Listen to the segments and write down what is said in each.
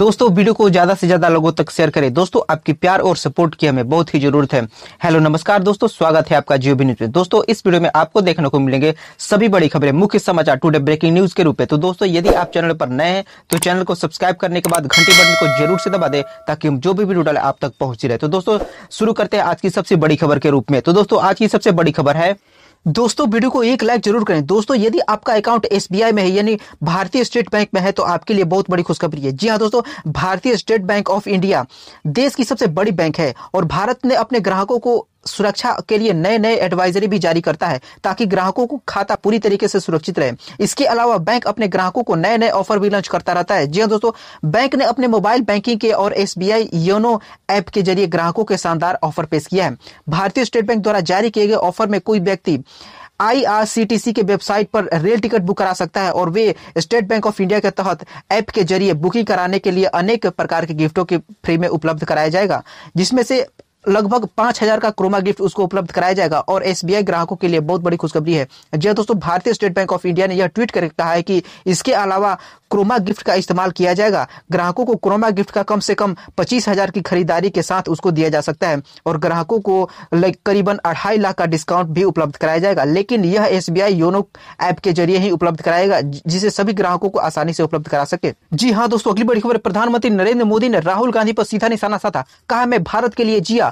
दोस्तों वीडियो को ज्यादा से ज्यादा लोगों तक शेयर करें दोस्तों आपकी प्यार और सपोर्ट की हमें बहुत ही जरूरत है हेलो नमस्कार दोस्तों स्वागत है आपका जियो न्यूज में दोस्तों इस वीडियो में आपको देखने को मिलेंगे सभी बड़ी खबरें मुख्य समाचार टुडे ब्रेकिंग न्यूज के रूप में तो दोस्तों यदि आप चैनल पर नए हैं तो चैनल को सब्सक्राइब करने के बाद घंटी बटन को जरूर से दबा दे ताकि हम जो भी वीडियो डाले आप तक पहुंची रहे तो दोस्तों शुरू करते हैं आज की सबसे बड़ी खबर के रूप में तो दोस्तों आज की सबसे बड़ी खबर है दोस्तों वीडियो को एक लाइक जरूर करें दोस्तों यदि आपका अकाउंट एसबीआई में है यानी भारतीय स्टेट बैंक में है तो आपके लिए बहुत बड़ी खुशखबरी है जी हाँ दोस्तों भारतीय स्टेट बैंक ऑफ इंडिया देश की सबसे बड़ी बैंक है और भारत ने अपने ग्राहकों को सुरक्षा के लिए नए नए एडवाइजरी भी जारी करता है ताकि ग्राहकों को खाता पूरी तरीके से सुरक्षित रहे इसके अलावा बैंक अपने ग्राहकों को नए नए ऑफर भी लॉन्च करता रहता है जी हाँ दोस्तों बैंक ने अपने मोबाइल बैंकिंग के और S B I YONO app के जरिए ग्राहकों के शानदार ऑफर पेश किया है भारतीय स्टेट बैंक द्वारा जारी किए गए ऑफर में कोई व्यक्ति आईआरसीटीसी के वेबसाइट पर रेल टिकट बुक करा सकता है और वे स्टेट बैंक ऑफ इंडिया के तहत ऐप के जरिए बुकिंग कराने के लिए अनेक प्रकार के गिफ्टों के फ्री में उपलब्ध कराया जाएगा जिसमें से लगभग पांच हजार का क्रोमा गिफ्ट उसको उपलब्ध कराया जाएगा और एसबीआई ग्राहकों के लिए बहुत बड़ी खुशखबरी है जी हाँ दोस्तों भारतीय स्टेट बैंक ऑफ इंडिया ने यह ट्वीट कर कहा है कि इसके अलावा क्रोमा गिफ्ट का इस्तेमाल किया जाएगा ग्राहकों को क्रोमा गिफ्ट का कम से कम पच्चीस हजार की खरीदारी के साथ उसको दिया जा सकता है और ग्राहकों को करीबन अढ़ाई लाख का डिस्काउंट भी उपलब्ध कराया जाएगा लेकिन यह एस योनो ऐप के जरिए ही उपलब्ध कराएगा जिसे सभी ग्राहकों को आसानी से उपलब्ध करा सके जी हाँ दोस्तों अगली बड़ी खबर प्रधानमंत्री नरेंद्र मोदी ने राहुल गांधी पर सीधा निशाना साधा कहा मैं भारत के लिए जिया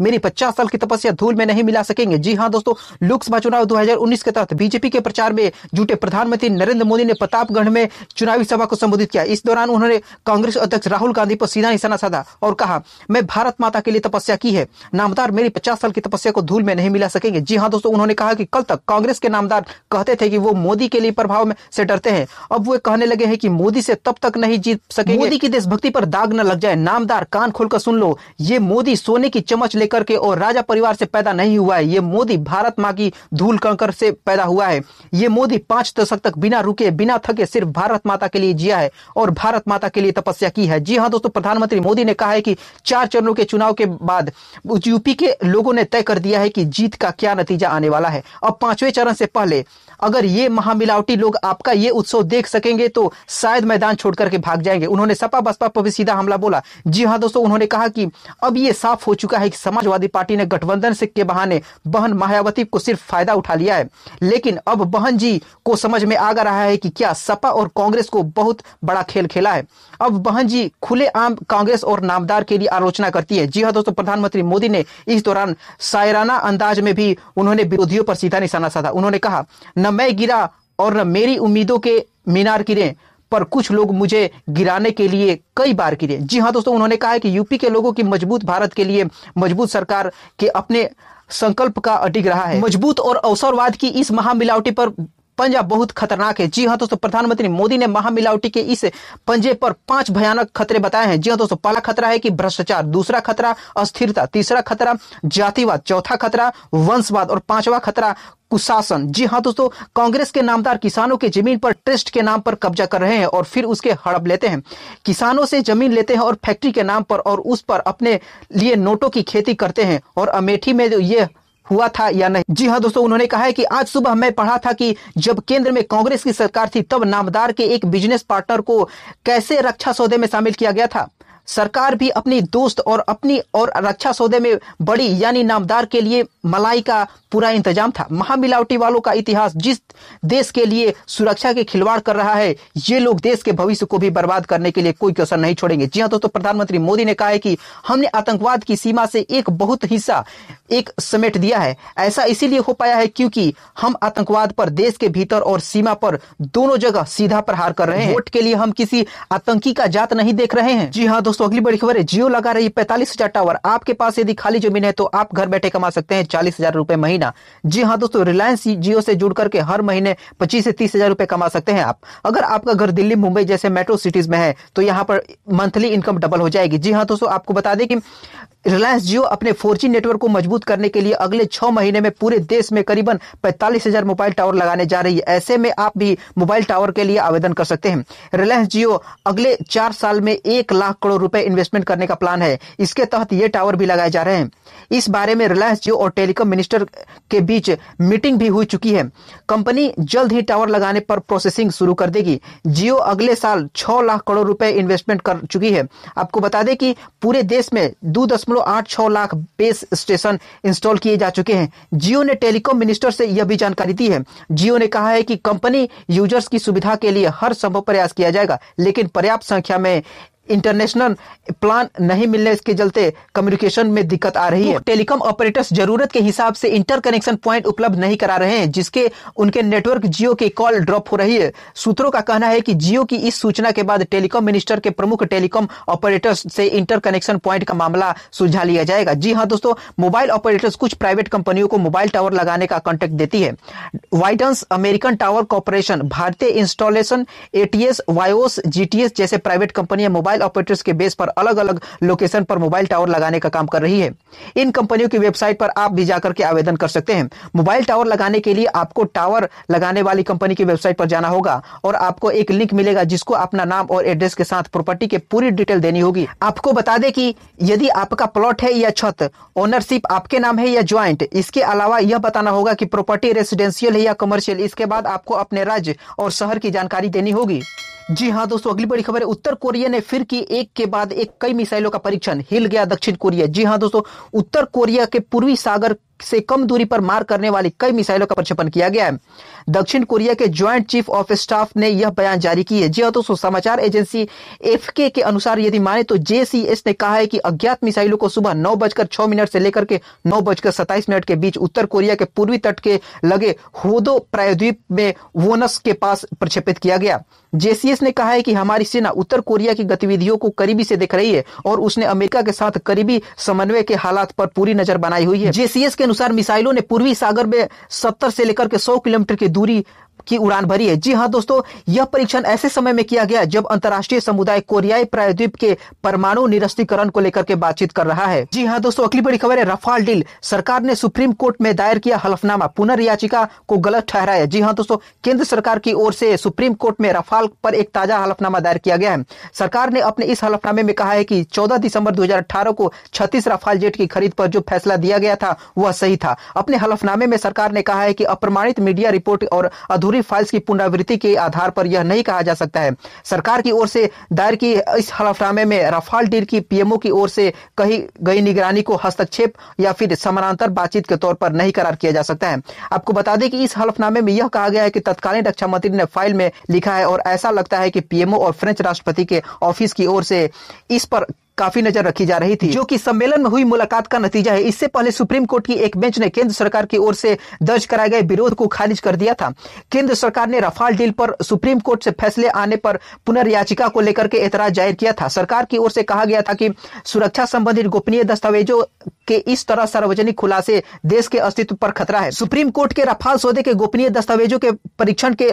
मेरी 50 साल की तपस्या धूल में नहीं मिला सकेंगे जी हाँ दोस्तों लोकसभा चुनाव 2019 के तहत बीजेपी के प्रचार में जुटे प्रधानमंत्री नरेंद्र मोदी ने प्रतापगढ़ में चुनावी सभा को संबोधित किया इस दौरान उन्होंने कांग्रेस अध्यक्ष राहुल गांधी पर सीधा निशाना साधा और कहा मैं भारत माता के लिए तपस्या की है नामदार मेरी पचास साल की तपस्या को धूल में नहीं मिला सकेंगे जी हाँ दोस्तों उन्होंने कहा कि कल तक कांग्रेस के नामदार कहते थे कि वो मोदी के लिए प्रभाव में से डरते हैं अब वे कहने लगे हैं कि मोदी से तब तक नहीं जीत सकेंगे मोदी की देशभक्ति पर दाग न लग जाए नामदार कान खोलकर सुन लो ये मोदी सोने की चमच ले लेकर के और राजा परिवार से पैदा नहीं हुआ है ये मोदी भारत माँ की धूल कंकर से पैदा हुआ है ये मोदी पांच दशक तक बिना रुके बिना थके सिर्फ भारत माता के लिए जिया है और भारत माता के लिए तपस्या की है जी हाँ दोस्तों प्रधानमंत्री मोदी ने कहा है कि चार चरणों के चुनाव के बाद यूपी के लोगों ने तय कर दिया है कि जीत का क्या नतीजा आने वाला है अब पांचवें चरण से पहले अगर ये महामिलावटी लोग आपका ये उत्सव देख सकेंगे तो शायद मैदान छोड़ करके भाग जाएंगे उन्होंने सपा बसपा पर भी सीधा हमला बोला जी हाँ दोस्तों उन्होंने कहा कि अब ये साफ हो चुका है कि समाजवादी पार्टी ने गठबंधन से के बहाने बहन मायावती को सिर्फ फायदा उठा लिया है लेकिन अब बहन जी को समझ में आ रहा है कि क्या सपा और कांग्रेस को बहुत बड़ा खेल खेला है अब बहन जी खुले आम कांग्रेस और नामदार के लिए आलोचना करती है जी हाँ दोस्तों प्रधानमंत्री मोदी ने इस दौरान सायराना अंदाज में भी उन्होंने विरोधियों पर सीधा निशाना साधा उन्होंने कहा मैं गिरा और न मेरी उम्मीदों के मीनार गिरे पर कुछ लोग मुझे गिराने के लिए कई बार गिरे जी हाँ दोस्तों उन्होंने कहा है कि यूपी के लोगों की मजबूत भारत के लिए मजबूत सरकार के अपने संकल्प का अटिक रहा है मजबूत और अवसरवाद की इस महामिलावटी पर पंजा बहुत खतरनाक है जी हाँ दोस्तों प्रधानमंत्री मोदी ने महामिलावटी के इस पंजे पर पांच भयानक खतरे बताए हैं जी हाँ दोस्तों पहला खतरा है कि भ्रष्टाचार दूसरा खतरा अस्थिरता तीसरा खतरा जातिवाद चौथा खतरा वंशवाद और पांचवा खतरा कुशासन जी हाँ दोस्तों कांग्रेस के नामदार किसानों के जमीन पर ट्रस्ट के नाम पर कब्जा कर रहे हैं और फिर उसके हड़प लेते हैं किसानों से जमीन लेते हैं और फैक्ट्री के नाम पर और उस पर अपने लिए नोटों की खेती करते हैं और अमेठी में ये हुआ था या नहीं जी हाँ दोस्तों उन्होंने कहा है कि आज सुबह मैं पढ़ा था कि जब केंद्र में कांग्रेस की सरकार थी तब नामदार के एक बिजनेस पार्टनर को कैसे रक्षा सौदे में शामिल किया गया था सरकार भी अपनी दोस्त और अपनी और रक्षा सौदे में बड़ी यानी नामदार के लिए मलाई का पूरा इंतजाम था महामिलावटी वालों का इतिहास जिस देश के लिए सुरक्षा के खिलवाड़ कर रहा है ये लोग देश के भविष्य को भी बर्बाद करने के लिए कोई कसर नहीं छोड़ेंगे जी हाँ दोस्तों प्रधानमंत्री मोदी ने कहा है कि हमने आतंकवाद की सीमा से एक बहुत हिस्सा एक समेट दिया है ऐसा इसीलिए हो पाया है क्योंकि हम आतंकवाद पर देश के भीतर और सीमा पर दोनों जगह सीधा प्रहार कर रहे हैं वोट के लिए हम किसी आतंकी का जात नहीं देख रहे हैं जी हाँ दोस्तों दोस्तों अगली बड़ी खबर है जियो लगा रही पैंतालीस हजार टावर आपके पास यदि खाली जमीन है तो आप घर बैठे कमा सकते हैं चालीस हजार रुपए महीना जी हाँ दोस्तों रिलायंस जियो से जुड़ करके हर महीने पच्चीस से तीस हजार रुपए कमा सकते हैं आप अगर आपका घर दिल्ली मुंबई जैसे मेट्रो सिटीज में है तो यहाँ पर मंथली इनकम डबल हो जाएगी जी हाँ दोस्तों आपको बता दें कि रिलायंस जियो अपने फोर नेटवर्क को मजबूत करने के लिए अगले छह महीने में पूरे देश में करीबन पैंतालीस हजार मोबाइल टावर लगाने जा रही है ऐसे में आप भी मोबाइल टावर के लिए आवेदन कर सकते हैं रिलायंस जियो अगले चार साल में एक लाख करोड़ रुपए इन्वेस्टमेंट करने का प्लान है इसके तहत ये टावर भी लगाए जा रहे हैं इस बारे में रिलायंस जियो और टेलीकॉम मिनिस्टर के बीच मीटिंग भी हुई चुकी है कंपनी जल्द ही टावर लगाने पर प्रोसेसिंग शुरू कर देगी जियो अगले साल छह लाख करोड़ रुपए इन्वेस्टमेंट कर चुकी है आपको बता दें कि पूरे देश में दो दशमलव दशमलव आठ छह लाख बेस स्टेशन इंस्टॉल किए जा चुके हैं जियो ने टेलीकॉम मिनिस्टर से यह भी जानकारी दी है जियो ने कहा है कि कंपनी यूजर्स की सुविधा के लिए हर संभव प्रयास किया जाएगा लेकिन पर्याप्त संख्या में इंटरनेशनल प्लान नहीं मिलने के चलते कम्युनिकेशन में दिक्कत आ रही है तो टेलीकॉम ऑपरेटर्स जरूरत के हिसाब से इंटरकनेक्शन पॉइंट उपलब्ध नहीं करा रहे हैं जिसके उनके नेटवर्क जियो के कॉल ड्रॉप हो रही है सूत्रों का कहना है कि जियो की इस सूचना के बाद टेलीकॉम मिनिस्टर के प्रमुख टेलीकॉम ऑपरेटर्स से इंटरकनेक्शन पॉइंट का मामला सुलझा लिया जाएगा जी हाँ दोस्तों मोबाइल ऑपरेटर्स कुछ प्राइवेट कंपनियों को मोबाइल टावर लगाने का कॉन्टेक्ट देती है वाइटन्स अमेरिकन टावर कॉरपोरेशन भारतीय इंस्टॉलेशन एटीएस वायोस जीटीएस जैसे प्राइवेट कंपनियां मोबाइल मोबाइल ऑपरेटर्स के बेस पर अलग अलग लोकेशन पर मोबाइल टावर लगाने का काम कर रही है इन कंपनियों की वेबसाइट पर आप भी जाकर के आवेदन कर सकते हैं मोबाइल टावर लगाने के लिए आपको टावर लगाने वाली कंपनी की वेबसाइट पर जाना होगा और आपको एक लिंक मिलेगा जिसको अपना नाम और एड्रेस के साथ प्रॉपर्टी के पूरी डिटेल देनी होगी आपको बता दे की यदि आपका प्लॉट है या छत ओनरशिप आपके नाम है या ज्वाइंट इसके अलावा यह बताना होगा की प्रॉपर्टी रेसिडेंशियल है या कमर्शियल इसके बाद आपको अपने राज्य और शहर की जानकारी देनी होगी जी हाँ दोस्तों अगली बड़ी खबर है उत्तर कोरिया ने फिर की एक के बाद एक कई मिसाइलों का परीक्षण हिल गया दक्षिण कोरिया जी हाँ दोस्तों उत्तर कोरिया के पूर्वी सागर से कम दूरी पर मार करने वाली कई मिसाइलों का प्रक्षेपण किया गया है दक्षिण कोरिया के ज्वाइंट चीफ ऑफ स्टाफ ने यह बयान जारी की है जी हाँ दोस्तों समाचार एजेंसी एफ के अनुसार यदि माने तो जे ने कहा है कि अज्ञात मिसाइलों को सुबह नौ बजकर छह मिनट से लेकर के नौ बजकर सत्ताईस मिनट के बीच उत्तर कोरिया के पूर्वी तट के लगे होदो प्रायद्वीप में वोनस के पास प्रक्षेपित किया गया जेसीएस ने कहा है कि हमारी सेना उत्तर कोरिया की गतिविधियों को करीबी से देख रही है और उसने अमेरिका के साथ करीबी समन्वय के हालात पर पूरी नजर बनाई हुई है जेसीएस के अनुसार मिसाइलों ने पूर्वी सागर में सत्तर से लेकर के सौ किलोमीटर की दूरी की उड़ान भरी है जी हाँ दोस्तों यह परीक्षण ऐसे समय में किया गया जब अंतर्राष्ट्रीय समुदाय कोरियाई प्रायद्वीप के परमाणु निरस्तीकरण को लेकर के बातचीत कर रहा है जी हाँ दोस्तों अगली बड़ी खबर है रफाल डील सरकार ने सुप्रीम कोर्ट में दायर किया हलफनामा पुनर्याचिका को गलत ठहराया जी हाँ दोस्तों केंद्र सरकार की ओर से सुप्रीम कोर्ट में रफाल पर एक ताजा हलफनामा दायर किया गया है सरकार ने अपने इस हलफनामे में कहा है की चौदह दिसंबर दो को छत्तीस रफाल जेट की खरीद पर जो फैसला दिया गया था वह सही था अपने हलफनामे में सरकार ने कहा है की अप्रमाणित मीडिया रिपोर्ट और अधूरी अधूरी फाइल्स की पुनरावृत्ति के आधार पर यह नहीं कहा जा सकता है सरकार की ओर से दायर की इस हलफनामे में राफाल डील की पीएमओ की ओर से कही गई निगरानी को हस्तक्षेप या फिर समानांतर बातचीत के तौर पर नहीं करार किया जा सकता है आपको बता दें कि इस हलफनामे में यह कहा गया है कि तत्कालीन रक्षा मंत्री ने फाइल में लिखा है और ऐसा लगता है कि पीएमओ और फ्रेंच राष्ट्रपति के ऑफिस की ओर से इस पर काफी नजर रखी जा रही थी जो कि सम्मेलन में हुई मुलाकात का नतीजा है इससे पहले सुप्रीम कोर्ट की एक बेंच ने केंद्र सरकार की ओर से दर्ज कराए गए विरोध को खारिज कर दिया था केंद्र सरकार ने रफाल डील पर सुप्रीम कोर्ट से फैसले आने पर पुनर्याचिका को लेकर के एतराज जाहिर किया था सरकार की ओर से कहा गया था कि सुरक्षा संबंधित गोपनीय दस्तावेजों के इस तरह सार्वजनिक खुलासे देश के अस्तित्व पर खतरा है सुप्रीम कोर्ट के रफाल सौदे के गोपनीय दस्तावेजों के परीक्षण के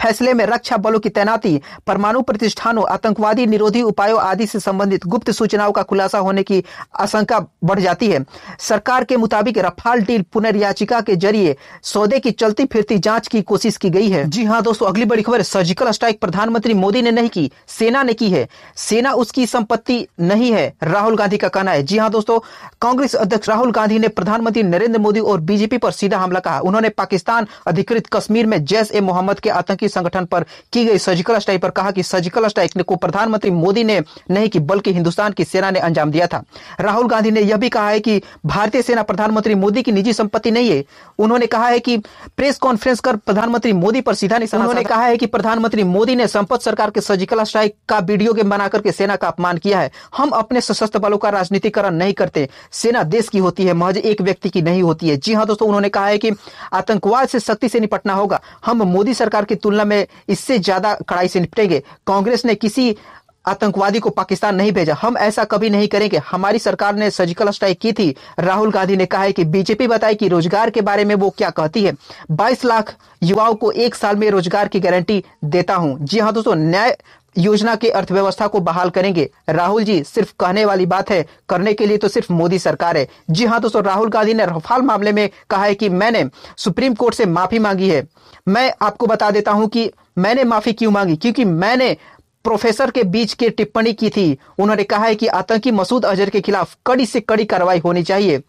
फैसले में रक्षा बलों की तैनाती परमाणु प्रतिष्ठानों आतंकवादी निरोधी उपायों आदि से संबंधित गुप्त सूचनाओं का खुलासा होने की आशंका बढ़ जाती है सरकार के मुताबिक रफाल डील पुनर्याचिका के जरिए सौदे की चलती फिरती जांच की कोशिश की गई है जी हाँ दोस्तों अगली बड़ी खबर सर्जिकल स्ट्राइक प्रधानमंत्री मोदी ने नहीं की सेना ने की है सेना उसकी संपत्ति नहीं है राहुल गांधी का कहना है जी हाँ दोस्तों कांग्रेस अध्यक्ष राहुल गांधी ने प्रधानमंत्री नरेंद्र मोदी और बीजेपी पर सीधा हमला कहा उन्होंने पाकिस्तान अधिकृत कश्मीर में जैश ए मोहम्मद के आतंक आतंकी संगठन पर की गई सर्जिकल स्ट्राइक पर कहा कि सर्जिकल स्ट्राइक को प्रधानमंत्री मोदी ने नहीं की बल्कि हिंदुस्तान की सेना ने अंजाम दिया था राहुल गांधी ने यह भी कहा है कि भारतीय सेना प्रधानमंत्री मोदी की निजी संपत्ति नहीं है उन्होंने कहा है कि प्रेस कॉन्फ्रेंस कर प्रधानमंत्री मोदी पर सीधा निशाना उन्होंने कहा है कि प्रधानमंत्री मोदी ने संपत सरकार के सर्जिकल स्ट्राइक का वीडियो गेम बना करके सेना का अपमान किया है हम अपने सशस्त्र बलों का राजनीतिकरण नहीं करते सेना देश की होती है महज एक व्यक्ति की नहीं होती है जी हाँ दोस्तों उन्होंने कहा है कि आतंकवाद से सख्ती से निपटना होगा हम मोदी सरकार की तुलना में इससे ज्यादा कड़ाई से निपटेंगे कांग्रेस ने किसी आतंकवादी को पाकिस्तान नहीं भेजा हम ऐसा कभी नहीं करेंगे हमारी सरकार ने सर्जिकल स्ट्राइक की थी राहुल गांधी ने कहा है कि बीजेपी बताए कि रोजगार के बारे में वो क्या कहती है 22 लाख युवाओं को एक साल में रोजगार की गारंटी देता हूं जी हाँ दोस्तों न्याय योजना की अर्थव्यवस्था को बहाल करेंगे राहुल जी सिर्फ कहने वाली बात है करने के लिए तो सिर्फ मोदी सरकार है जी हाँ दोस्तों राहुल गांधी ने रफाल मामले में कहा है कि मैंने सुप्रीम कोर्ट से माफी मांगी है मैं आपको बता देता हूं कि मैंने माफी क्यों मांगी क्योंकि मैंने प्रोफेसर के बीच की टिप्पणी की थी उन्होंने कहा है कि आतंकी मसूद अजहर के खिलाफ कड़ी से कड़ी कार्रवाई होनी चाहिए